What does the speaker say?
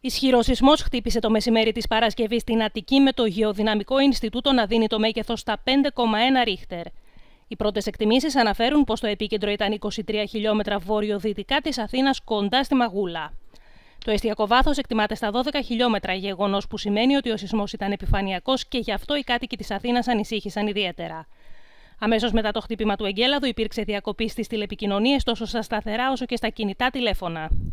Ισχυρό σεισμός χτύπησε το μεσημέρι της Παρασκευής στην Αττική με το Γεωδυναμικό Ινστιτούτο να δίνει το μέγεθος στα 5,1 ρίχτερ. Οι πρώτες εκτιμήσεις αναφέρουν πως το επίκεντρο ήταν 23 χιλιόμετρα βόρειο-δυτικά της Αθήνας, κοντά στη Μαγούλα. Το εστιακό βάθος εκτιμάται στα 12 χιλιόμετρα, γεγονός που σημαίνει ότι ο σεισμός ήταν επιφανειακός και γι' αυτό οι κάτοικοι της Αθήνας ανησύχησαν ιδιαίτερα. Αμέσως μετά το χτύπημα του Εγκέλαδου υπήρξε διακοπή στις τηλεπικοινωνίες τόσο στα σταθερά όσο και στα κινητά τηλέφωνα.